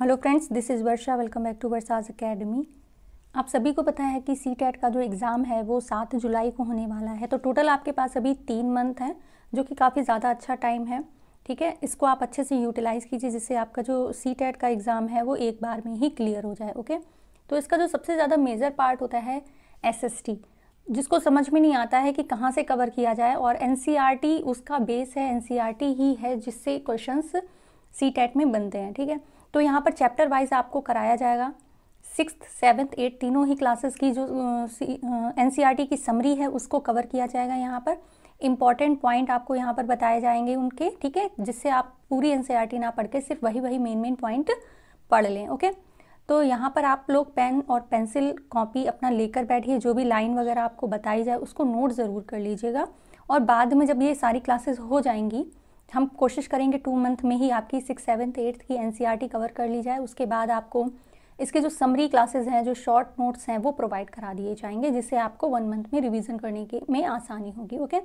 Hello friends this is Varsha welcome back to Varsha's academy आप सभी को पता है कि सी टेट का जो एग्ज़ाम है वो सात जुलाई को होने वाला है तो टोटल आपके पास अभी तीन मंथ हैं जो कि काफ़ी ज़्यादा अच्छा टाइम है ठीक है इसको आप अच्छे से यूटिलाइज़ कीजिए जिससे आपका जो सी टेट का एग्ज़ाम है वो एक बार में ही क्लियर हो जाए ओके तो इसका जो सबसे ज़्यादा मेजर पार्ट होता है एस एस टी जिसको समझ में नहीं आता है कि कहाँ से कवर किया जाए और एन सी आर टी उसका बेस है एन सी आर टी ही है जिससे क्वेश्चन सी में बनते हैं ठीक है तो यहाँ पर चैप्टर वाइज आपको कराया जाएगा सिक्स सेवन्थ एट तीनों ही क्लासेस की जो एन uh, e की समरी है उसको कवर किया जाएगा यहाँ पर इंपॉर्टेंट पॉइंट आपको यहाँ पर बताए जाएंगे उनके ठीक है जिससे आप पूरी एन e ना पढ़ के सिर्फ वही वही मेन मेन पॉइंट पढ़ लें ओके तो यहाँ पर आप लोग पेन और पेंसिल कॉपी अपना लेकर बैठिए जो भी लाइन वगैरह आपको बताई जाए उसको नोट ज़रूर कर लीजिएगा और बाद में जब ये सारी क्लासेस हो जाएंगी हम कोशिश करेंगे टू मंथ में ही आपकी सिक्स सेवन्थ एट्थ की एन कवर e कर ली जाए उसके बाद आपको इसके जो समरी क्लासेज हैं जो शॉर्ट नोट्स हैं वो प्रोवाइड करा दिए जाएंगे जिससे आपको वन मंथ में रिविजन करने के में आसानी होगी ओके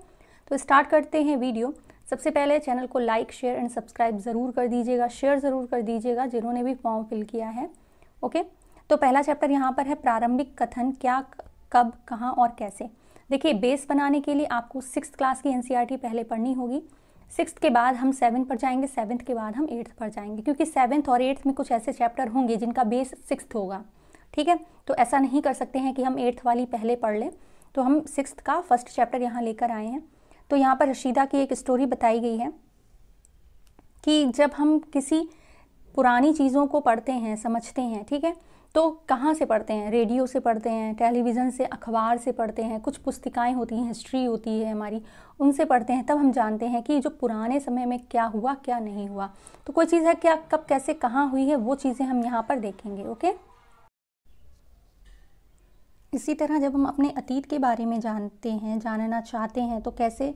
तो स्टार्ट करते हैं वीडियो सबसे पहले चैनल को लाइक शेयर एंड सब्सक्राइब ज़रूर कर दीजिएगा शेयर ज़रूर कर दीजिएगा जिन्होंने भी फॉर्म फिल किया है ओके तो पहला चैप्टर यहाँ पर है प्रारंभिक कथन क्या कब कहाँ और कैसे देखिए बेस बनाने के लिए आपको सिक्स क्लास की एन e पहले पढ़नी होगी सिक्स के बाद हम सेवन पर जाएंगे सेवन्थ के बाद हम एट्थ पर जाएंगे क्योंकि सेवन्थ और एट्थ में कुछ ऐसे चैप्टर होंगे जिनका बेस सिक्स होगा ठीक है तो ऐसा नहीं कर सकते हैं कि हम एट्थ वाली पहले पढ़ लें तो हम सिक्स का फर्स्ट चैप्टर यहाँ लेकर आए हैं तो यहाँ पर रशीदा की एक स्टोरी बताई गई है कि जब हम किसी पुरानी चीज़ों को पढ़ते हैं समझते हैं ठीक है तो कहाँ से पढ़ते हैं रेडियो से पढ़ते हैं टेलीविज़न से अखबार से पढ़ते हैं कुछ पुस्तिकाएं होती हैं हिस्ट्री होती है हमारी उनसे पढ़ते हैं तब हम जानते हैं कि जो पुराने समय में क्या हुआ क्या नहीं हुआ तो कोई चीज़ है क्या कब कैसे कहाँ हुई है वो चीज़ें हम यहाँ पर देखेंगे ओके इसी तरह जब हम अपने अतीत के बारे में जानते हैं जानना चाहते हैं तो कैसे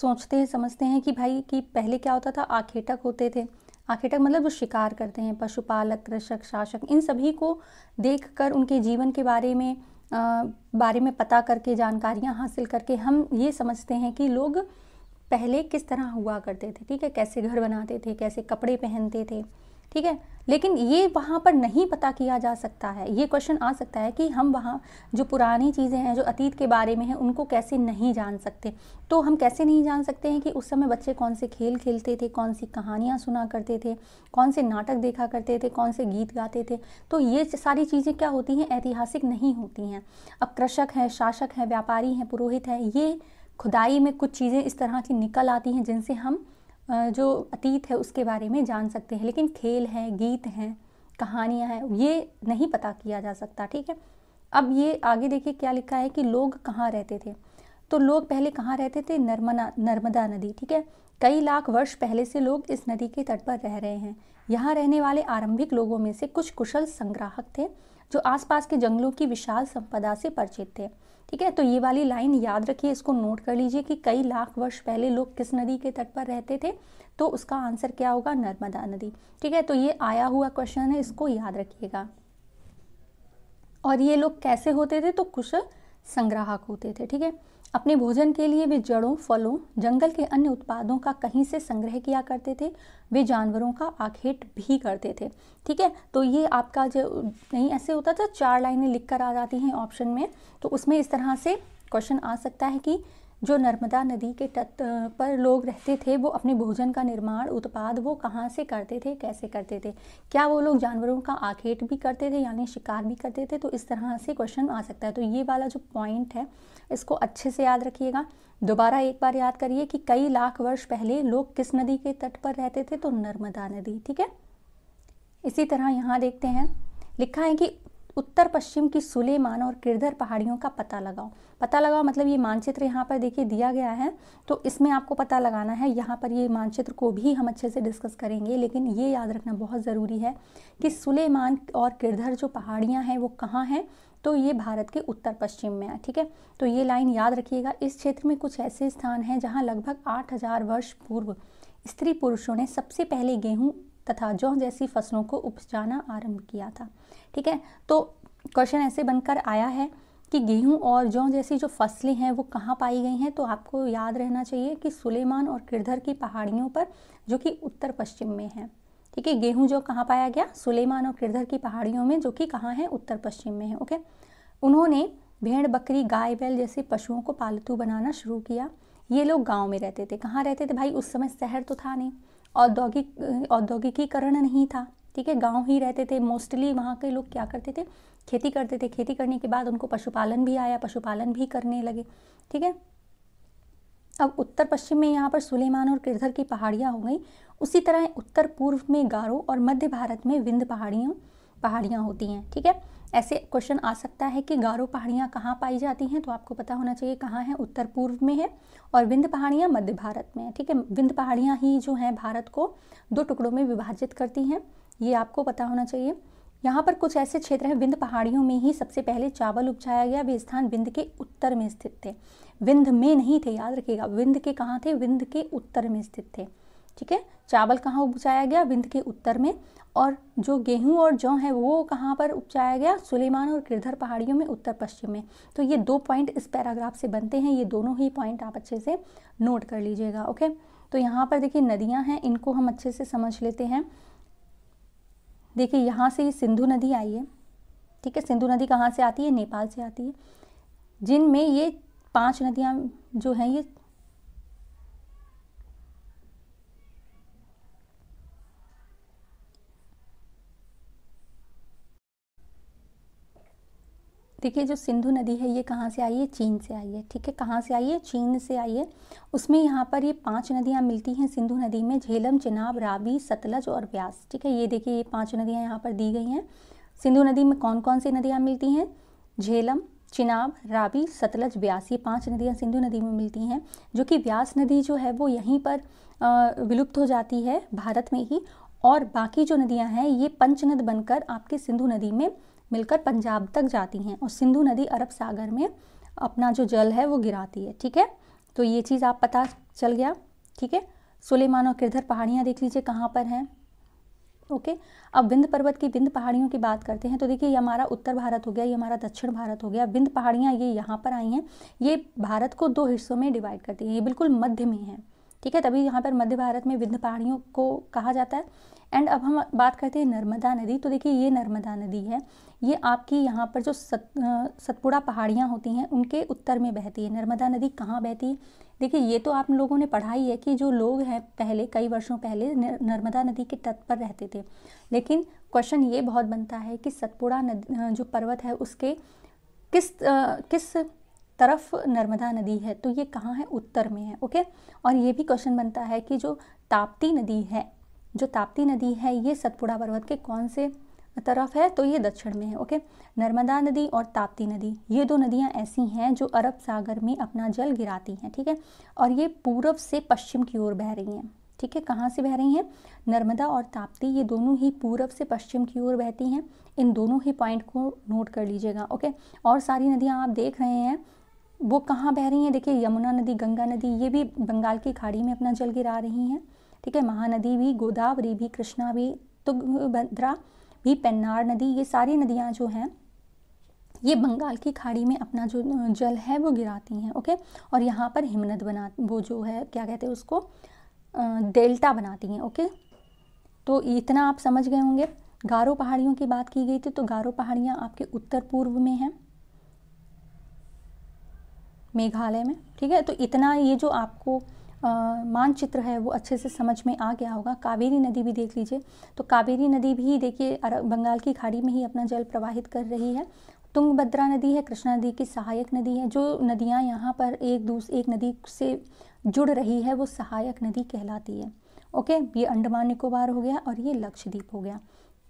सोचते हैं समझते हैं कि भाई कि पहले क्या होता था आखेटक होते थे आखेटक मतलब जो शिकार करते हैं पशुपालक कृषक शासक इन सभी को देखकर उनके जीवन के बारे में आ, बारे में पता करके जानकारियाँ हासिल करके हम ये समझते हैं कि लोग पहले किस तरह हुआ करते थे ठीक है कैसे घर बनाते थे कैसे कपड़े पहनते थे ठीक है लेकिन ये वहाँ पर नहीं पता किया जा सकता है ये क्वेश्चन आ सकता है कि हम वहाँ जो पुरानी चीज़ें हैं जो अतीत के बारे में हैं उनको कैसे नहीं जान सकते तो हम कैसे नहीं जान सकते हैं कि उस समय बच्चे कौन से खेल खेलते थे कौन सी कहानियाँ सुना करते थे कौन से नाटक देखा करते थे कौन से गीत गाते थे तो ये सारी चीज़ें क्या होती हैं ऐतिहासिक नहीं होती हैं अब कृषक हैं शासक हैं व्यापारी हैं पुरोहित हैं ये खुदाई में कुछ चीज़ें इस तरह की निकल आती हैं जिनसे हम जो अतीत है उसके बारे में जान सकते हैं लेकिन खेल हैं गीत हैं कहानियाँ हैं ये नहीं पता किया जा सकता ठीक है अब ये आगे देखिए क्या लिखा है कि लोग कहाँ रहते थे तो लोग पहले कहाँ रहते थे नर्मदा नर्मदा नदी ठीक है कई लाख वर्ष पहले से लोग इस नदी के तट पर रह रहे हैं यहाँ रहने वाले आरंभिक लोगों में से कुछ कुशल संग्राहक थे जो आसपास के जंगलों की विशाल संपदा से परिचित थे ठीक है तो ये वाली लाइन याद रखिए इसको नोट कर लीजिए कि कई लाख वर्ष पहले लोग किस नदी के तट पर रहते थे तो उसका आंसर क्या होगा नर्मदा नदी ठीक है तो ये आया हुआ क्वेश्चन है इसको याद रखिएगा और ये लोग कैसे होते थे तो कुशल संग्राहक होते थे ठीक है अपने भोजन के लिए वे जड़ों फलों जंगल के अन्य उत्पादों का कहीं से संग्रह किया करते थे वे जानवरों का आखेट भी करते थे ठीक है तो ये आपका जो नहीं ऐसे होता था चार लाइनें लिख कर आ जाती हैं ऑप्शन में तो उसमें इस तरह से क्वेश्चन आ सकता है कि जो नर्मदा नदी के तट पर लोग रहते थे वो अपने भोजन का निर्माण उत्पाद वो कहाँ से करते थे कैसे करते थे क्या वो लोग जानवरों का आखेट भी करते थे यानी शिकार भी करते थे तो इस तरह से क्वेश्चन आ सकता है तो ये वाला जो पॉइंट है इसको अच्छे से याद रखिएगा दोबारा एक बार याद करिए कि कई लाख वर्ष पहले लोग किस नदी के तट पर रहते थे तो नर्मदा नदी ठीक है इसी तरह यहाँ देखते हैं लिखा है कि उत्तर पश्चिम की सुलेमान और किरधर पहाड़ियों का पता लगाओ पता लगाओ मतलब ये मानचित्र यहाँ पर देखिए दिया गया है तो इसमें आपको पता लगाना है यहाँ पर ये मानचित्र को भी हम अच्छे से डिस्कस करेंगे लेकिन ये याद रखना बहुत ज़रूरी है कि सुलेमान और किरधर जो पहाड़ियाँ हैं वो कहाँ हैं तो ये भारत के उत्तर पश्चिम में है ठीक है तो ये लाइन याद रखिएगा इस क्षेत्र में कुछ ऐसे स्थान हैं जहाँ लगभग आठ वर्ष पूर्व स्त्री पुरुषों ने सबसे पहले गेहूं तथा जौ जैसी फसलों को उपजाना आरंभ किया था ठीक है तो क्वेश्चन ऐसे बनकर आया है कि गेहूं और जौ जैसी जो फसलें हैं वो कहाँ पाई गई हैं तो आपको याद रहना चाहिए कि सुलेमान और किरधर की पहाड़ियों पर जो कि उत्तर पश्चिम में है ठीक है गेहूं जो कहाँ पाया गया सुलेमान और किरधर की पहाड़ियों में जो कि कहाँ है उत्तर पश्चिम में है ओके उन्होंने भेड़ बकरी गाय बैल जैसे पशुओं को पालतू बनाना शुरू किया ये लोग गांव में रहते थे कहाँ रहते थे भाई उस समय शहर तो था नहीं औद्योगिक औद्योगिकीकरण नहीं था ठीक है गांव ही रहते थे मोस्टली वहाँ के लोग क्या करते थे खेती करते थे खेती करने के बाद उनको पशुपालन भी आया पशुपालन भी करने लगे ठीक है अब उत्तर पश्चिम में यहाँ पर सुलेमान और किरधर की पहाड़ियाँ हो गई उसी तरह उत्तर पूर्व में गारो और मध्य भारत में विंध पहाड़ियों पहाड़ियाँ होती हैं ठीक है ऐसे क्वेश्चन आ सकता है कि गारो पहाड़ियाँ कहाँ पाई जाती हैं तो आपको पता होना चाहिए कहाँ हैं उत्तर पूर्व में है और विंध्य पहाड़ियाँ मध्य भारत में है ठीक है विंध्य पहाड़ियाँ ही जो हैं भारत को दो टुकड़ों में विभाजित करती हैं ये आपको पता होना चाहिए यहाँ पर कुछ ऐसे क्षेत्र हैं विंध्य पहाड़ियों में ही सबसे पहले चावल उपजाया गया वे स्थान विंध्य के उत्तर में स्थित थे विंध्य में नहीं थे याद रखिएगा विंध्य के कहाँ थे विंध्य के उत्तर में स्थित थे ठीक है चावल कहाँ उपजाया गया विंध्य के उत्तर में और जो गेहूं और जौ है वो कहाँ पर उपजाया गया सुलेमान और किरधर पहाड़ियों में उत्तर पश्चिम में तो ये दो पॉइंट इस पैराग्राफ से बनते हैं ये दोनों ही पॉइंट आप अच्छे से नोट कर लीजिएगा ओके तो यहाँ पर देखिए नदियाँ हैं इनको हम अच्छे से समझ लेते हैं देखिए यहाँ से ये सिंधु नदी आई है ठीक है सिंधु नदी कहाँ से आती है नेपाल से आती है जिनमें ये पाँच नदियाँ जो हैं ये देखिए जो सिंधु नदी है ये कहाँ से आई है चीन से आई है ठीक है कहाँ से आई है चीन से आई है उसमें यहाँ पर ये पांच नदियाँ मिलती हैं सिंधु नदी में झेलम चिनाब रावी सतलज और ब्यास ठीक है ये देखिए ये पांच नदियाँ यहाँ पर दी गई हैं सिंधु नदी में कौन कौन सी नदियाँ मिलती हैं झेलम चिनाब रावी सतलज ब्यास ये पाँच नदियाँ सिंधु नदी में मिलती हैं जो कि व्यास नदी जो है वो यहीं पर विलुप्त हो जाती है भारत में ही और बाकी जो नदियाँ हैं ये पंचनद बनकर आपके सिंधु नदी में मिलकर पंजाब तक जाती हैं और सिंधु नदी अरब सागर में अपना जो जल है वो गिराती है ठीक है तो ये चीज़ आप पता चल गया ठीक है सुलेमान और किरधर पहाड़ियाँ देख लीजिए कहाँ पर हैं ओके अब विंद पर्वत की विंद पहाड़ियों की बात करते हैं तो देखिए ये हमारा उत्तर भारत हो गया ये हमारा दक्षिण भारत हो गया विंद पहाड़ियाँ ये यहाँ पर आई हैं ये भारत को दो हिस्सों में डिवाइड करती हैं ये बिल्कुल मध्य में है ठीक है तभी यहाँ पर मध्य भारत में विंध्य पहाड़ियों को कहा जाता है एंड अब हम बात करते हैं नर्मदा नदी तो देखिए ये नर्मदा नदी है ये आपकी यहाँ पर जो सत सतपुड़ा पहाड़ियाँ होती हैं उनके उत्तर में बहती है नर्मदा नदी कहाँ बहती है देखिए ये तो आप लोगों ने पढ़ा ही है कि जो लोग हैं पहले कई वर्षों पहले नर्मदा नदी के तट पर रहते थे लेकिन क्वेश्चन ये बहुत बनता है कि सतपुड़ा नदी जो पर्वत है उसके किस आ, किस तरफ नर्मदा नदी है तो ये कहाँ है उत्तर में है ओके और ये भी क्वेश्चन बनता है कि जो ताप्ती नदी है जो ताप्ती नदी है ये सतपुड़ा पर्वत के कौन से तरफ है तो ये दक्षिण में है ओके नर्मदा नदी और ताप्ती नदी ये दो नदियाँ ऐसी हैं जो अरब सागर में अपना जल गिराती हैं ठीक है और ये पूर्व से पश्चिम की ओर बह रही हैं ठीक है कहाँ से बह रही हैं नर्मदा और ताप्ती ये दोनों ही पूर्व से पश्चिम की ओर बहती हैं इन दोनों ही पॉइंट को नोट कर लीजिएगा ओके और सारी नदियाँ आप देख रहे हैं वो कहाँ बह रही हैं देखिए यमुना नदी गंगा नदी ये भी बंगाल की खाड़ी में अपना जल गिरा रही हैं ठीक है महानदी भी गोदावरी भी कृष्णा भी तुंगभद्रा भी पेन्नार नदी ये सारी नदियाँ जो हैं ये बंगाल की खाड़ी में अपना जो जल है वो गिराती हैं ओके और यहाँ पर हिमनद बना वो जो है क्या कहते हैं उसको डेल्टा बनाती हैं ओके तो इतना आप समझ गए होंगे गारो पहाड़ियों की बात की गई थी तो गारो पहाड़ियाँ आपके उत्तर पूर्व में हैं मेघालय में ठीक है तो इतना ये जो आपको मानचित्र है वो अच्छे से समझ में आ गया होगा कावेरी नदी भी देख लीजिए तो कावेरी नदी भी देखिए बंगाल की खाड़ी में ही अपना जल प्रवाहित कर रही है तुंगभद्रा नदी है कृष्णा नदी की सहायक नदी है जो नदियाँ यहाँ पर एक दूस एक नदी से जुड़ रही है वो सहायक नदी कहलाती है ओके ये अंडमान निकोबार हो गया और ये लक्षद्वीप हो गया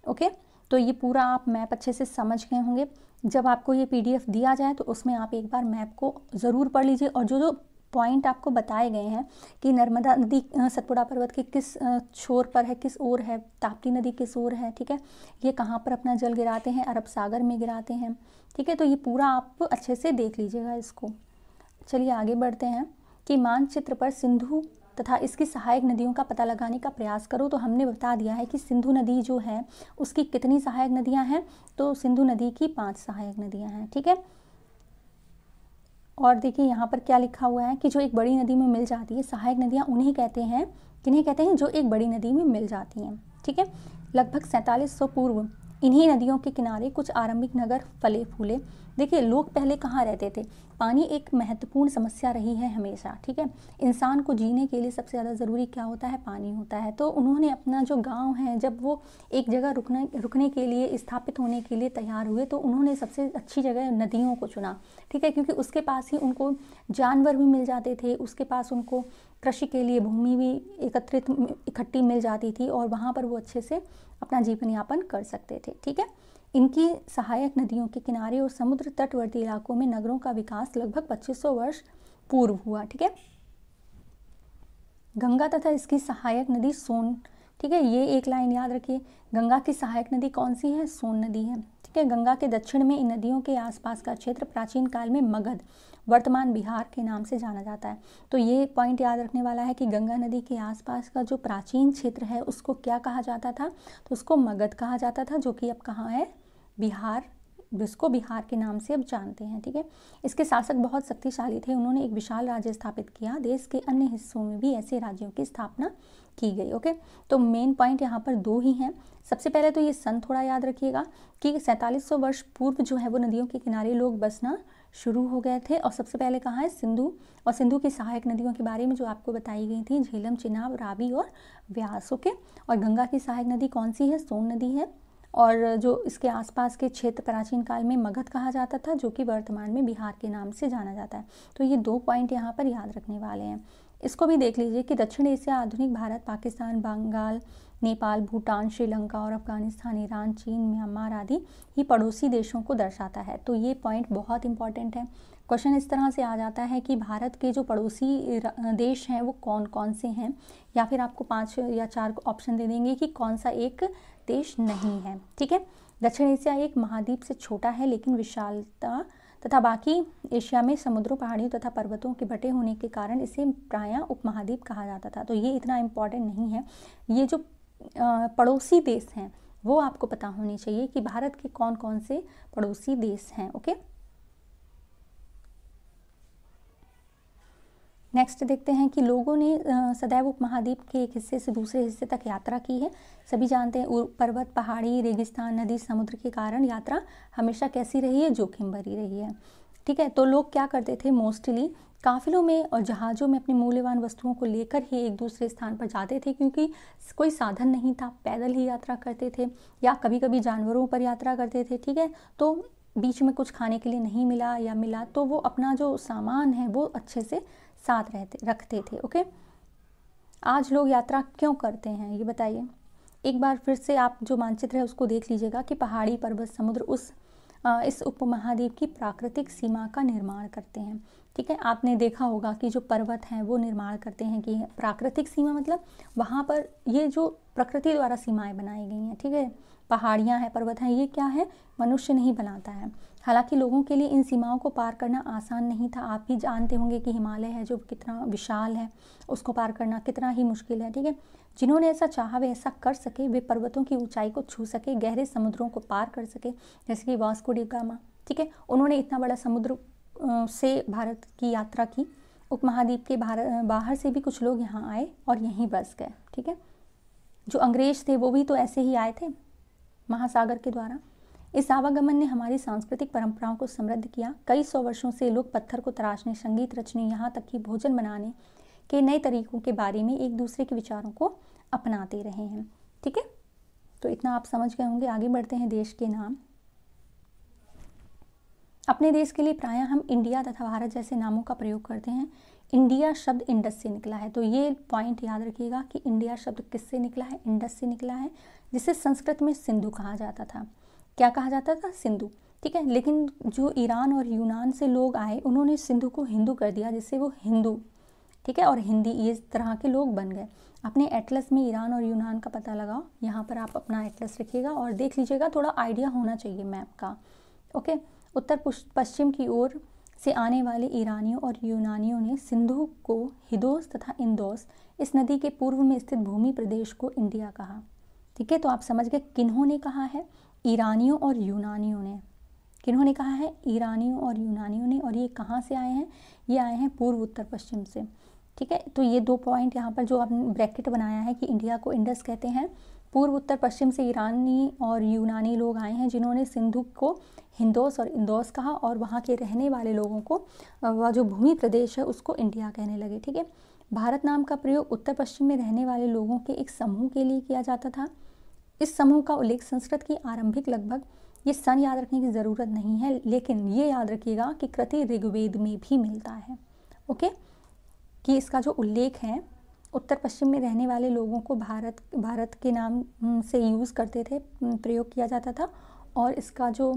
ओके तो ये पूरा आप मैप अच्छे से समझ गए होंगे जब आपको ये पीडीएफ दिया जाए तो उसमें आप एक बार मैप को ज़रूर पढ़ लीजिए और जो जो पॉइंट आपको बताए गए हैं कि नर्मदा नदी सतपुड़ा पर्वत के किस छोर पर है किस ओर है ताप्ती नदी किस ओर है ठीक है ये कहाँ पर अपना जल गिराते हैं अरब सागर में गिराते हैं ठीक है तो ये पूरा आप अच्छे से देख लीजिएगा इसको चलिए आगे बढ़ते हैं कि मानचित्र पर सिंधु तथा इसकी सहायक नदियों का पता लगाने का प्रयास करो तो हमने बता दिया है कि सिंधु नदी जो है उसकी कितनी सहायक नदियाँ हैं तो सिंधु नदी की पाँच सहायक नदियाँ हैं ठीक है और देखिए यहाँ पर क्या लिखा हुआ है कि जो एक बड़ी नदी में मिल जाती है सहायक नदियाँ उन्हें कहते हैं किन्हें कहते हैं जो एक बड़ी नदी में मिल जाती हैं ठीक है लगभग सैंतालीस पूर्व इन्हीं नदियों के किनारे कुछ आरंभिक नगर फले फूले देखिए लोग पहले कहाँ रहते थे पानी एक महत्वपूर्ण समस्या रही है हमेशा ठीक है इंसान को जीने के लिए सबसे ज़्यादा ज़रूरी क्या होता है पानी होता है तो उन्होंने अपना जो गांव है जब वो एक जगह रुकने रुकने के लिए स्थापित होने के लिए तैयार हुए तो उन्होंने सबसे अच्छी जगह नदियों को चुना ठीक है क्योंकि उसके पास ही उनको जानवर भी मिल जाते थे उसके पास उनको कृषि के लिए भूमि भी एकत्रित इकट्ठी मिल जाती थी और वहाँ पर वो अच्छे से अपना जीवन यापन कर सकते थे ठीक है इनकी सहायक नदियों के किनारे और समुद्र तटवर्ती इलाकों में नगरों का विकास लगभग 2500 वर्ष पूर्व हुआ ठीक है गंगा तथा इसकी सहायक नदी सोन ठीक है ये एक लाइन याद रखिए गंगा की सहायक नदी कौन सी है सोन नदी है ठीक है गंगा के दक्षिण में इन नदियों के आसपास का क्षेत्र प्राचीन काल में मगध वर्तमान बिहार के नाम से जाना जाता है तो ये पॉइंट याद रखने वाला है कि गंगा नदी के आसपास का जो प्राचीन क्षेत्र है उसको क्या कहा जाता था तो उसको मगध कहा जाता था जो कि अब कहाँ है बिहार जिसको बिहार के नाम से अब जानते हैं ठीक है इसके शासक बहुत शक्तिशाली थे उन्होंने एक विशाल राज्य स्थापित किया देश के अन्य हिस्सों में भी ऐसे राज्यों की स्थापना की गई ओके तो मेन पॉइंट यहाँ पर दो ही हैं सबसे पहले तो ये सन थोड़ा याद रखिएगा कि सैंतालीस वर्ष पूर्व जो है वो नदियों के किनारे लोग बसना शुरू हो गए थे और सबसे पहले कहा है सिंधु और सिंधु की सहायक नदियों के बारे में जो आपको बताई गई थी झेलम चिनाब रावी और व्यास ओके और गंगा की सहायक नदी कौन सी है सोन नदी है और जो इसके आसपास के क्षेत्र प्राचीन काल में मगध कहा जाता था जो कि वर्तमान में बिहार के नाम से जाना जाता है तो ये दो पॉइंट यहाँ पर याद रखने वाले हैं इसको भी देख लीजिए कि दक्षिण एशिया आधुनिक भारत पाकिस्तान बंगाल नेपाल भूटान श्रीलंका और अफगानिस्तान ईरान चीन म्यांमार आदि ही पड़ोसी देशों को दर्शाता है तो ये पॉइंट बहुत इंपॉर्टेंट है क्वेश्चन इस तरह से आ जाता है कि भारत के जो पड़ोसी देश हैं वो कौन कौन से हैं या फिर आपको पाँच या चार ऑप्शन दे देंगे कि कौन सा एक देश नहीं है ठीक है दक्षिण एशिया एक महाद्वीप से छोटा है लेकिन विशालता तथा बाकी एशिया में समुद्रों पहाड़ियों तथा पर्वतों के बटे होने के कारण इसे प्राय उपमहाद्वीप कहा जाता था तो ये इतना इम्पॉर्टेंट नहीं है ये जो पड़ोसी देश हैं वो आपको पता होनी चाहिए कि भारत के कौन कौन से पड़ोसी देश हैं ओके नेक्स्ट देखते हैं कि लोगों ने सदैव उपमहाद्वीप के एक हिस्से से दूसरे हिस्से तक यात्रा की है सभी जानते हैं पर्वत पहाड़ी रेगिस्तान नदी समुद्र के कारण यात्रा हमेशा कैसी रही है जोखिम भरी रही है ठीक है तो लोग क्या करते थे मोस्टली काफिलों में और जहाज़ों में अपनी मूल्यवान वस्तुओं को लेकर ही एक दूसरे स्थान पर जाते थे क्योंकि कोई साधन नहीं था पैदल ही यात्रा करते थे या कभी कभी जानवरों पर यात्रा करते थे ठीक है तो बीच में कुछ खाने के लिए नहीं मिला या मिला तो वो अपना जो सामान है वो अच्छे से साथ रहते रखते थे ओके आज लोग यात्रा क्यों करते हैं ये बताइए एक बार फिर से आप जो मानचित्र है उसको देख लीजिएगा कि पहाड़ी पर्वत समुद्र उस इस उपमहाद्वीप की प्राकृतिक सीमा का निर्माण करते हैं ठीक है आपने देखा होगा कि जो पर्वत हैं वो निर्माण करते हैं कि प्राकृतिक सीमा मतलब वहाँ पर ये जो प्रकृति द्वारा सीमाएं बनाई गई हैं ठीक है पहाड़ियाँ हैं पर्वत हैं ये क्या है मनुष्य नहीं बनाता है हालांकि लोगों के लिए इन सीमाओं को पार करना आसान नहीं था आप भी जानते होंगे कि हिमालय है जो कितना विशाल है उसको पार करना कितना ही मुश्किल है ठीक है जिन्होंने ऐसा चाहा वे ऐसा कर सके वे पर्वतों की ऊंचाई को छू सके गहरे समुद्रों को पार कर सके जैसे कि वास्को डी गामा ठीक है उन्होंने इतना बड़ा समुद्र से भारत की यात्रा की उपमहाद्वीप के बाहर से भी कुछ लोग यहाँ आए और यहीं बस गए ठीक है जो अंग्रेज थे वो भी तो ऐसे ही आए थे महासागर के द्वारा इस आवागमन ने हमारी सांस्कृतिक परंपराओं को समृद्ध किया कई सौ वर्षों से लोग पत्थर को तराशने संगीत रचने यहाँ तक कि भोजन बनाने के नए तरीकों के बारे में एक दूसरे के विचारों को अपनाते रहे हैं ठीक है तो इतना आप समझ गए होंगे आगे बढ़ते हैं देश के नाम अपने देश के लिए प्रायः हम इंडिया तथा भारत जैसे नामों का प्रयोग करते हैं इंडिया शब्द इंडस से निकला है तो ये पॉइंट याद रखिएगा कि इंडिया शब्द किससे निकला है इंडस से निकला है जिसे संस्कृत में सिंधु कहा जाता था क्या कहा जाता था सिंधु ठीक है लेकिन जो ईरान और यूनान से लोग आए उन्होंने सिंधु को हिंदू कर दिया जिससे वो हिंदू ठीक है और हिंदी इस तरह के लोग बन गए अपने एटलस में ईरान और यूनान का पता लगाओ यहाँ पर आप अपना एटलस रखिएगा और देख लीजिएगा थोड़ा आइडिया होना चाहिए मैप का ओके उत्तर पश्चिम की ओर से आने वाले ईरानियों और यूनानियों ने सिंधु को हिदोस तथा इंदोस इस नदी के पूर्व में स्थित भूमि प्रदेश को इंडिया कहा ठीक है तो आप समझ गए किन्हों ने कहा है ईरानियों और यूनानियों ने किन्होंने कहा है ईरानियों और यूनानियों ने और ये कहाँ से आए हैं ये आए हैं पूर्व उत्तर पश्चिम से ठीक है तो ये दो पॉइंट यहाँ पर जो आपने ब्रैकेट बनाया है कि इंडिया को इंडस कहते हैं पूर्व उत्तर पश्चिम से ईरानी और यूनानी लोग आए हैं जिन्होंने सिंधु को हिंदोस और इंदौस कहा और वहाँ के रहने वाले लोगों को वह जो भूमि प्रदेश है उसको इंडिया कहने लगे ठीक है भारत नाम का प्रयोग उत्तर पश्चिम में रहने वाले लोगों के एक समूह के लिए किया जाता था इस समूह का उल्लेख संस्कृत की आरंभिक लगभग ये सन याद रखने की ज़रूरत नहीं है लेकिन ये याद रखिएगा कि कृति ऋग्वेद में भी मिलता है ओके कि इसका जो उल्लेख है उत्तर पश्चिम में रहने वाले लोगों को भारत भारत के नाम से यूज़ करते थे प्रयोग किया जाता था और इसका जो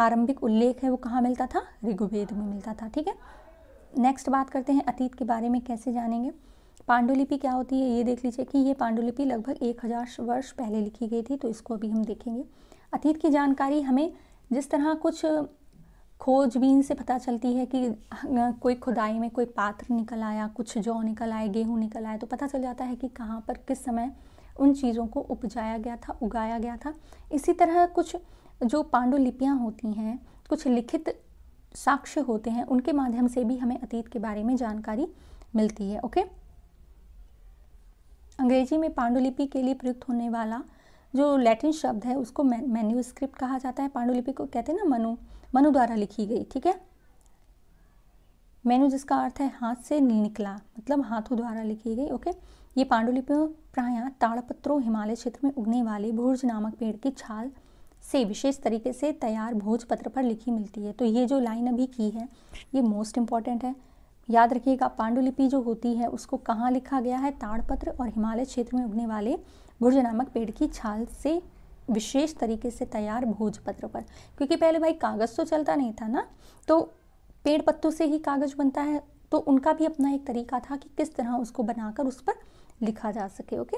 आरंभिक उल्लेख है वो कहाँ मिलता था ऋग्वेद में मिलता था ठीक है नेक्स्ट बात करते हैं अतीत के बारे में कैसे जानेंगे पांडुलिपि क्या होती है ये देख लीजिए कि ये पांडुलिपि लगभग एक हज़ार वर्ष पहले लिखी गई थी तो इसको अभी हम देखेंगे अतीत की जानकारी हमें जिस तरह कुछ खोजबीन से पता चलती है कि कोई खुदाई में कोई पात्र निकल आया कुछ जौ निकल आए गेहूँ निकल आए तो पता चल जाता है कि कहाँ पर किस समय उन चीज़ों को उपजाया गया था उगाया गया था इसी तरह कुछ जो पांडुलिपियाँ होती हैं कुछ लिखित साक्ष्य होते हैं उनके माध्यम से भी हमें अतीत के बारे में जानकारी मिलती है ओके अंग्रेजी में पांडुलिपि के लिए प्रयुक्त होने वाला जो लैटिन शब्द है उसको मैन्यूस्क्रिप्ट कहा जाता है पांडुलिपि को कहते हैं ना मनु मनु द्वारा लिखी गई ठीक है मेनू जिसका अर्थ है हाथ से निकला मतलब हाथों द्वारा लिखी गई ओके ये पांडुलिपियों प्राय ताड़पत्रों हिमालय क्षेत्र में उगने वाले भोज नामक पेड़ की छाल से विशेष तरीके से तैयार भोजपत्र पर लिखी मिलती है तो ये जो लाइन अभी की है ये मोस्ट इम्पॉर्टेंट है याद रखिएगा पांडुलिपि जो होती है उसको कहाँ लिखा गया है ताड़पत्र और हिमालय क्षेत्र में उगने वाले गुर्ज नामक पेड़ की छाल से विशेष तरीके से तैयार भोजपत्र पर क्योंकि पहले भाई कागज़ तो चलता नहीं था ना तो पेड़ पत्तों से ही कागज़ बनता है तो उनका भी अपना एक तरीका था कि किस तरह उसको बनाकर उस पर लिखा जा सके ओके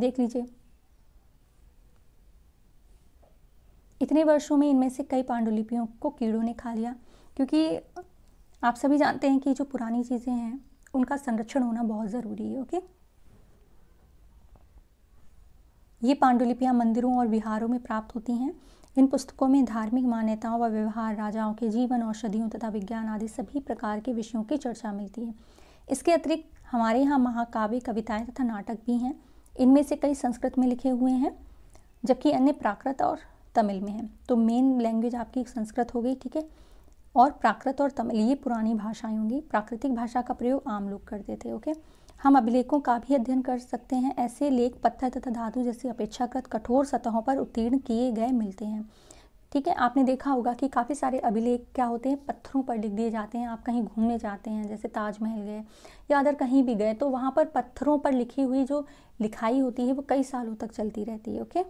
देख लीजिए इतने वर्षों में इनमें से कई पांडुलिपियों को कीड़ों ने खा लिया क्योंकि आप सभी जानते हैं कि जो पुरानी चीज़ें हैं उनका संरक्षण होना बहुत ज़रूरी है ओके ये पांडुलिपियाँ मंदिरों और विहारों में प्राप्त होती हैं इन पुस्तकों में धार्मिक मान्यताओं व व्यवहार राजाओं के जीवन औषधियों तथा विज्ञान आदि सभी प्रकार के विषयों की चर्चा मिलती है इसके अतिरिक्त हमारे यहाँ महाकाव्य कविताएं तथा नाटक भी हैं इनमें से कई संस्कृत में लिखे हुए हैं जबकि अन्य प्राकृत और तमिल में हैं तो मेन लैंग्वेज आपकी संस्कृत हो गई ठीक है और प्राकृत और तमिल ये पुरानी भाषाएं होंगी प्राकृतिक भाषा का प्रयोग आम लोग करते थे ओके हम अभिलेखों का भी अध्ययन कर सकते हैं ऐसे लेख पत्थर तथा धातु जैसी अपेक्षाकृत कठोर सतहों पर उत्तीर्ण किए गए मिलते हैं ठीक है आपने देखा होगा कि काफ़ी सारे अभिलेख क्या होते हैं पत्थरों पर लिख दिए जाते हैं आप कहीं घूमने जाते हैं जैसे ताजमहल गए या अदर कहीं भी गए तो वहाँ पर पत्थरों पर लिखी हुई जो लिखाई होती है वो कई सालों तक चलती रहती है ओके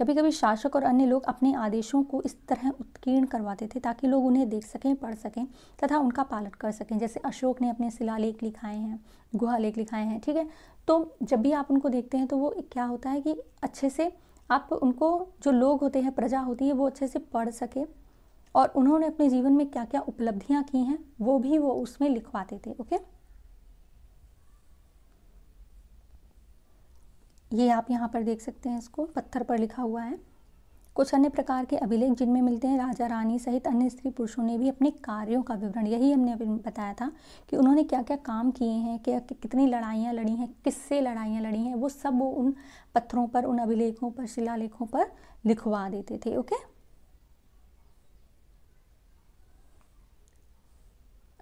कभी कभी शासक और अन्य लोग अपने आदेशों को इस तरह उत्कीर्ण करवाते थे ताकि लोग उन्हें देख सकें पढ़ सकें तथा उनका पालन कर सकें जैसे अशोक ने अपने शिलालेख लिखाए हैं गुहा लेख लिखाए हैं ठीक है तो जब भी आप उनको देखते हैं तो वो क्या होता है कि अच्छे से आप उनको जो लोग होते हैं प्रजा होती है वो अच्छे से पढ़ सके और उन्होंने अपने जीवन में क्या क्या उपलब्धियाँ की हैं वो भी वो उसमें लिखवाते थे ओके ये आप यहाँ पर देख सकते हैं इसको पत्थर पर लिखा हुआ है कुछ अन्य प्रकार के अभिलेख जिनमें मिलते हैं राजा रानी सहित अन्य स्त्री पुरुषों ने भी अपने कार्यों का विवरण यही हमने अभी बताया था कि उन्होंने क्या क्या काम किए हैं क्या कि कितनी लड़ाइयाँ लड़ी हैं किससे लड़ाइयाँ लड़ी हैं वो सब वो उन पत्थरों पर उन अभिलेखों पर शिलालेखों पर लिखवा देते थे ओके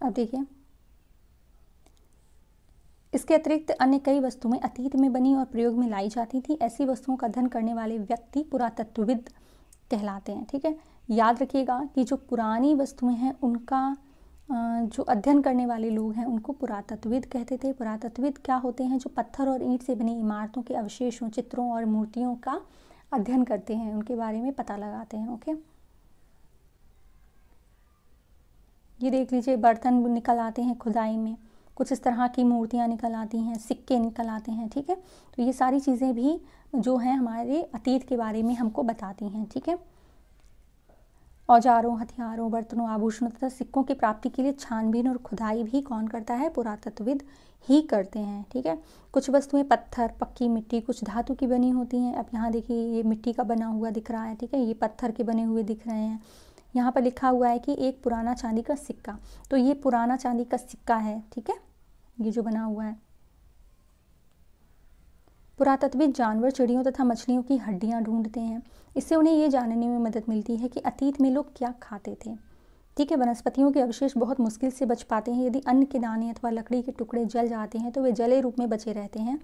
अब देखिए इसके अतिरिक्त अन्य कई वस्तुएं अतीत में बनी और प्रयोग में लाई जाती थी ऐसी वस्तुओं का अध्ययन करने वाले व्यक्ति पुरातत्वविद कहलाते हैं ठीक है याद रखिएगा कि जो पुरानी वस्तुएं हैं उनका जो अध्ययन करने वाले लोग हैं उनको पुरातत्वविद कहते थे पुरातत्वविद क्या होते हैं जो पत्थर और ईंट से बनी इमारतों के अवशेषों चित्रों और मूर्तियों का अध्ययन करते हैं उनके बारे में पता लगाते हैं ओके ये देख लीजिए बर्तन निकल आते हैं खुदाई में कुछ इस तरह की मूर्तियाँ निकल आती हैं सिक्के निकल आते हैं ठीक है तो ये सारी चीज़ें भी जो हैं हमारे अतीत के बारे में हमको बताती हैं ठीक है औजारों हथियारों बर्तनों आभूषणों तथा सिक्कों की प्राप्ति के लिए छानबीन और खुदाई भी कौन करता है पुरातत्वविद ही करते हैं ठीक है कुछ वस्तुएं पत्थर पक्की मिट्टी कुछ धातु की बनी होती हैं अब यहाँ देखिए ये मिट्टी का बना हुआ दिख रहा है ठीक है ये पत्थर के बने हुए दिख रहे हैं यहाँ पर लिखा हुआ है कि एक पुराना चांदी का सिक्का तो ये पुराना चांदी का सिक्का है ठीक है ये जो बना हुआ है पुरातत्विक जानवर चिड़ियों तथा मछलियों की हड्डियाँ ढूंढते हैं इससे उन्हें ये जानने में मदद मिलती है कि अतीत में लोग क्या खाते थे ठीक है वनस्पतियों के अवशेष बहुत मुश्किल से बच पाते हैं यदि अन्न के दाने अथवा लकड़ी के टुकड़े जल जाते हैं तो वे जले रूप में बचे रहते हैं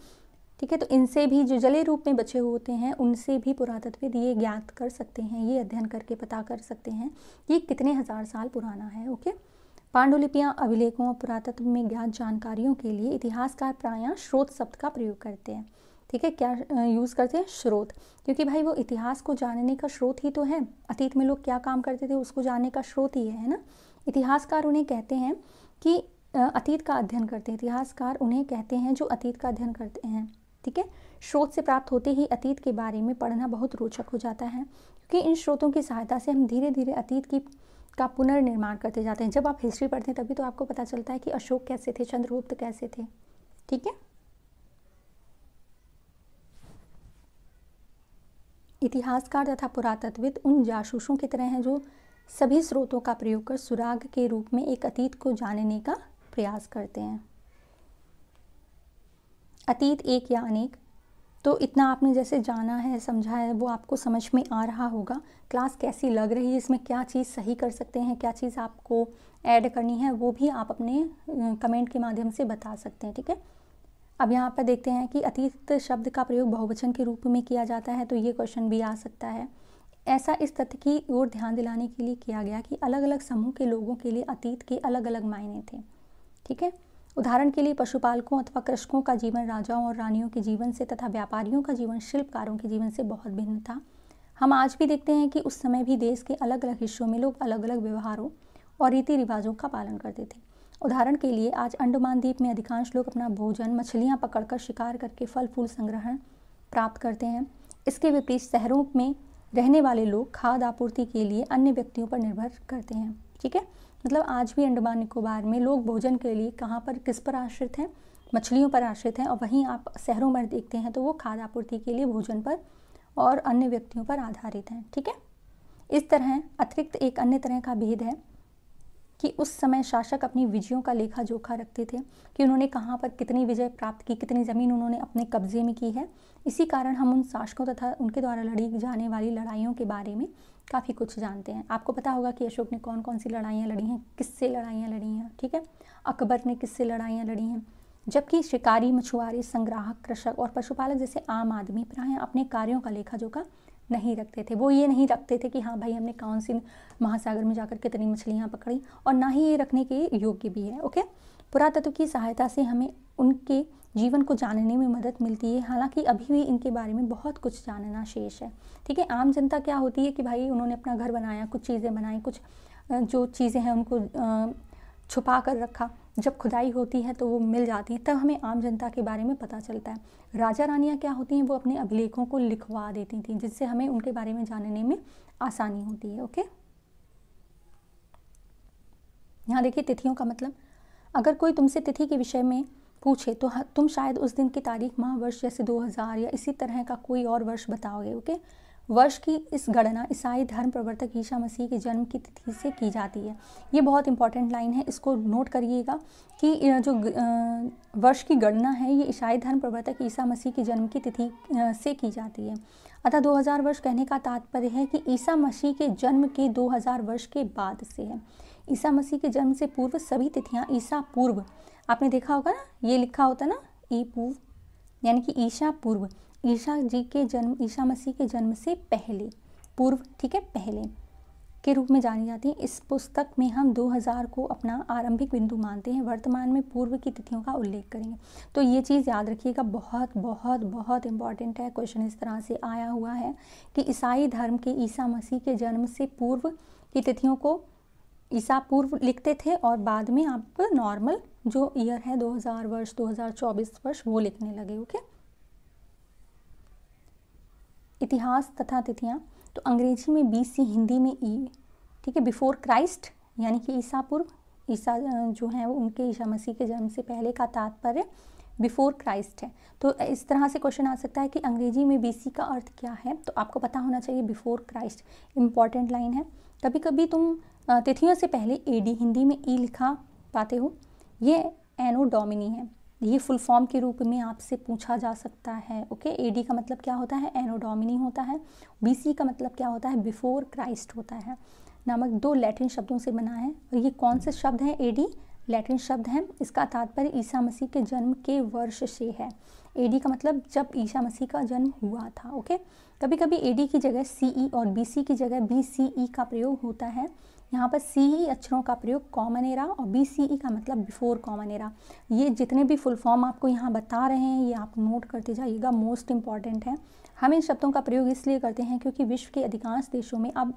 ठीक है तो इनसे भी जो जले रूप में बचे होते हैं उनसे भी पुरातत्व ये ज्ञात कर सकते हैं ये अध्ययन करके पता कर सकते हैं ये कितने हज़ार साल पुराना है ओके पांडुलिपियाँ अभिलेखों और पुरातत्व में ज्ञात जानकारियों के लिए इतिहासकार प्रायः स्रोत शब्द का प्रयोग करते हैं ठीक है क्या यूज़ करते हैं स्रोत क्योंकि भाई वो इतिहास को जानने का स्रोत ही तो है अतीत में लोग क्या काम करते थे उसको जानने का स्रोत ही है ना इतिहासकार उन्हें कहते हैं कि अतीत का अध्ययन करते हैं इतिहासकार उन्हें कहते हैं जो अतीत का अध्ययन करते हैं ठीक है स्रोत से प्राप्त होते ही अतीत के बारे में पढ़ना बहुत रोचक हो जाता है क्योंकि इन स्रोतों की सहायता से हम धीरे धीरे अतीत की का पुनर्निर्माण करते जाते हैं जब आप हिस्ट्री पढ़ते हैं तभी तो आपको पता चलता है कि अशोक कैसे थे चंद्रगुप्त कैसे थे ठीक है इतिहासकार तथा पुरातत्वविद उन जासूसों की तरह हैं जो सभी स्रोतों का प्रयोग कर सुराग के रूप में एक अतीत को जानने का प्रयास करते हैं अतीत एक या अनेक तो इतना आपने जैसे जाना है समझा है वो आपको समझ में आ रहा होगा क्लास कैसी लग रही है इसमें क्या चीज़ सही कर सकते हैं क्या चीज़ आपको ऐड करनी है वो भी आप अपने कमेंट के माध्यम से बता सकते हैं ठीक है अब यहाँ पर देखते हैं कि अतीत शब्द का प्रयोग बहुवचन के रूप में किया जाता है तो ये क्वेश्चन भी आ सकता है ऐसा इस तथ्य की ओर ध्यान दिलाने के लिए किया गया कि अलग अलग समूह के लोगों के लिए अतीत के अलग अलग मायने थे ठीक है उदाहरण के लिए पशुपालकों अथवा कृषकों का जीवन राजाओं और रानियों के जीवन से तथा व्यापारियों का जीवन शिल्पकारों के जीवन से बहुत भिन्न था हम आज भी देखते हैं कि उस समय भी देश के अलग अलग हिस्सों में लोग अलग अलग व्यवहारों और रीति रिवाजों का पालन करते थे उदाहरण के लिए आज अंडमान द्वीप में अधिकांश लोग अपना भोजन मछलियाँ पकड़कर शिकार करके फल फूल संग्रहण प्राप्त करते हैं इसके विपरीत शहरों में रहने वाले लोग खाद आपूर्ति के लिए अन्य व्यक्तियों पर निर्भर करते हैं ठीक है मतलब आज भी अंडमान निकोबार में लोग भोजन के लिए कहाँ पर किस पर आश्रित हैं मछलियों पर आश्रित हैं और वहीं आप शहरों में देखते हैं तो वो खाद्य आपूर्ति के लिए भोजन पर और अन्य व्यक्तियों पर आधारित हैं ठीक है इस तरह अतिरिक्त एक अन्य तरह का भेद है कि उस समय शासक अपनी विजयों का लेखा जोखा रखते थे कि उन्होंने कहाँ पर कितनी विजय प्राप्त की कितनी ज़मीन उन्होंने अपने कब्जे में की है इसी कारण हम उन शासकों तथा उनके द्वारा लड़ी जाने वाली लड़ाइयों के बारे में काफ़ी कुछ जानते हैं आपको पता होगा कि अशोक ने कौन कौन सी लड़ाइयाँ लड़ी हैं किससे लड़ाइयाँ लड़ी हैं ठीक है अकबर ने किससे लड़ाइयाँ लड़ी हैं जबकि शिकारी मछुआरे संग्राहक कृषक और पशुपालक जैसे आम आदमी प्राय अपने कार्यों का लेखा जोखा नहीं रखते थे वो ये नहीं रखते थे कि हाँ भाई हमने कौन सी महासागर में जाकर कितनी मछलियाँ पकड़ी और ना ही ये रखने के योग्य भी है ओके पुरातत्व की सहायता से हमें उनके जीवन को जानने में मदद मिलती है हालांकि अभी भी इनके बारे में बहुत कुछ जानना शेष है ठीक है आम जनता क्या होती है कि भाई उन्होंने अपना घर बनाया कुछ चीज़ें बनाई कुछ जो चीज़ें हैं उनको छुपा कर रखा जब खुदाई होती है तो वो मिल जाती है तब हमें आम जनता के बारे में पता चलता है राजा रानियाँ क्या होती हैं वो अपने अभिलेखों को लिखवा देती थी जिससे हमें उनके बारे में जानने में आसानी होती है ओके यहाँ देखिए तिथियों का मतलब अगर कोई तुमसे तिथि के विषय में पूछे तो तुम शायद उस दिन की तारीख माह वर्ष जैसे 2000 या इसी तरह का कोई और वर्ष बताओगे ओके वर्ष की इस गणना ईसाई धर्म प्रवर्तक ईसा मसीह के जन्म की तिथि से की जाती है ये बहुत इंपॉर्टेंट लाइन है इसको नोट करिएगा कि जो वर्ष की गणना है ये ईसाई धर्म प्रवर्तक ईसा मसीह के जन्म की तिथि से की जाती है अतः 2000 वर्ष कहने का तात्पर्य है कि ईसा मसीह के जन्म के 2000 वर्ष के बाद से है ईसा मसीह के जन्म से पूर्व सभी तिथियाँ ईसा पूर्व आपने देखा होगा ना ये लिखा होता ना ई पूर्व यानी कि ईशा पूर्व ईसा जी के जन्म ईसा मसीह के जन्म से पहले पूर्व ठीक है पहले के रूप में जानी जाती है इस पुस्तक में हम 2000 को अपना आरंभिक बिंदु मानते हैं वर्तमान में पूर्व की तिथियों का उल्लेख करेंगे तो ये चीज़ याद रखिएगा बहुत बहुत बहुत इंपॉर्टेंट है क्वेश्चन इस तरह से आया हुआ है कि ईसाई धर्म के ईसा मसीह के जन्म से पूर्व की तिथियों को ईसा पूर्व लिखते थे और बाद में आप नॉर्मल जो ईयर है 2000 वर्ष 2024 वर्ष वो लिखने लगे ओके okay? इतिहास तथा तिथियाँ तो अंग्रेजी में बी सी हिंदी में ई e, ठीक है बिफोर क्राइस्ट यानी कि ईसा पूर्व ईसा जो है वो उनके ईसा मसीह के जन्म से पहले का तात्पर्य बिफोर क्राइस्ट है तो इस तरह से क्वेश्चन आ सकता है कि अंग्रेजी में सी का अर्थ क्या है तो आपको पता होना चाहिए बिफोर क्राइस्ट इम्पॉर्टेंट लाइन है कभी कभी तुम तिथियों से पहले डी हिंदी में ई e लिखा पाते हो ये एनो डोमिनी है ये फुल फॉर्म के रूप में आपसे पूछा जा सकता है ओके एडी का मतलब क्या होता है एनोडोमिनी होता है सी का मतलब क्या होता है बिफोर क्राइस्ट होता है नामक दो लैटिन शब्दों से बना है और ये कौन से शब्द हैं डी लैटिन शब्द हैं इसका तात्पर्य ईसा मसीह के जन्म के वर्ष से है डी का मतलब जब ईसा मसीह का जन्म हुआ था ओके कभी कभी डी की जगह ई e और सी की जगह ई e का प्रयोग होता है यहाँ पर सी ई अक्षरों का प्रयोग कॉमन एरा और बी सी ई का मतलब बिफोर कॉमन एरा ये जितने भी फुल फॉर्म आपको यहाँ बता रहे हैं ये आप नोट करते जाइएगा मोस्ट इम्पॉर्टेंट है हम इन शब्दों का प्रयोग इसलिए करते हैं क्योंकि विश्व के अधिकांश देशों में अब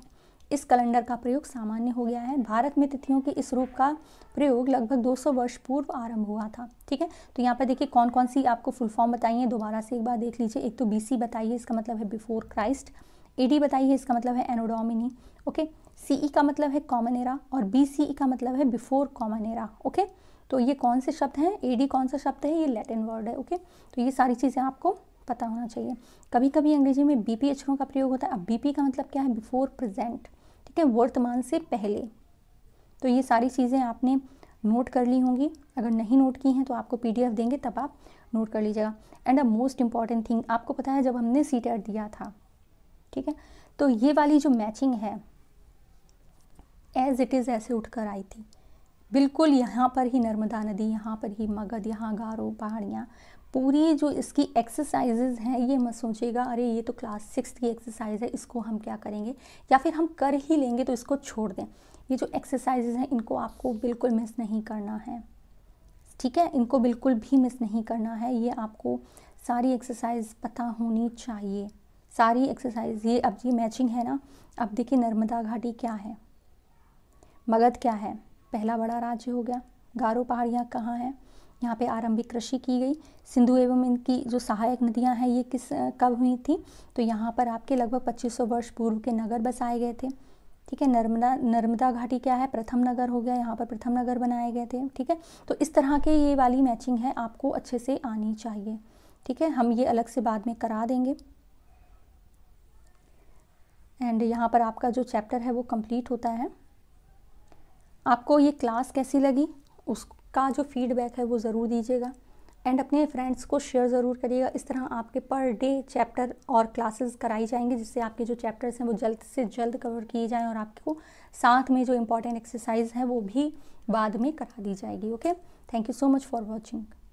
इस कैलेंडर का प्रयोग सामान्य हो गया है भारत में तिथियों के इस रूप का प्रयोग लगभग 200 वर्ष पूर्व आरंभ हुआ था ठीक है तो यहाँ पर देखिए कौन कौन सी आपको फुल फॉर्म बताई है दोबारा से एक बार देख लीजिए एक तो बीसी बताइए इसका मतलब है बिफोर क्राइस्ट एडी बताइए इसका मतलब है एनोडोमिनी ओके सीई e का मतलब है कॉमन एरा और ई e का मतलब है बिफोर कॉमन एरा ओके तो ये कौन से शब्द हैं डी कौन सा शब्द है ये लैटिन वर्ड है ओके तो ये सारी चीज़ें आपको पता होना चाहिए कभी कभी अंग्रेजी में बी पी अक्षरों का प्रयोग होता है अब बी पी का मतलब क्या है बिफोर प्रेजेंट ठीक है वर्तमान से पहले तो ये सारी चीज़ें आपने नोट कर ली होंगी अगर नहीं नोट की हैं तो आपको पी देंगे तब आप नोट कर लीजिएगा and a most important thing आपको पता है जब हमने सी e दिया था ठीक है तो ये वाली जो मैचिंग है एज इट इज़ ऐसे उठ कर आई थी बिल्कुल यहाँ पर ही नर्मदा नदी यहाँ पर ही मगध यहाँ गारो पहाड़ियाँ पूरी जो इसकी एक्सरसाइजेज हैं ये मत सोचिएगा अरे ये तो क्लास सिक्स की एक्सरसाइज है इसको हम क्या करेंगे या फिर हम कर ही लेंगे तो इसको छोड़ दें ये जो एक्सरसाइजेज हैं इनको आपको बिल्कुल मिस नहीं करना है ठीक है इनको बिल्कुल भी मिस नहीं करना है ये आपको सारी एक्सरसाइज पता होनी चाहिए सारी एक्सरसाइज ये अब ये मैचिंग है ना अब देखिए नर्मदा घाटी क्या है मगध क्या है पहला बड़ा राज्य हो गया गारो पहाड़ियाँ कहाँ हैं यहाँ पे आरंभिक कृषि की गई सिंधु एवं इनकी जो सहायक नदियाँ हैं ये किस कब हुई थी तो यहाँ पर आपके लगभग 2500 वर्ष पूर्व के नगर बसाए गए थे ठीक है नर्मदा नर्मदा घाटी क्या है प्रथम नगर हो गया यहाँ पर प्रथम नगर बनाए गए थे ठीक है तो इस तरह के ये वाली मैचिंग है आपको अच्छे से आनी चाहिए ठीक है हम ये अलग से बाद में करा देंगे एंड यहाँ पर आपका जो चैप्टर है वो कंप्लीट होता है आपको ये क्लास कैसी लगी उसका जो फीडबैक है वो ज़रूर दीजिएगा एंड अपने फ्रेंड्स को शेयर ज़रूर करिएगा इस तरह आपके पर डे चैप्टर और क्लासेस कराई जाएंगी जिससे आपके जो चैप्टर्स हैं वो जल्द से जल्द कवर किए जाएं और आपको साथ में जो इम्पॉर्टेंट एक्सरसाइज है वो भी बाद में करा दी जाएगी okay thank you so much for watching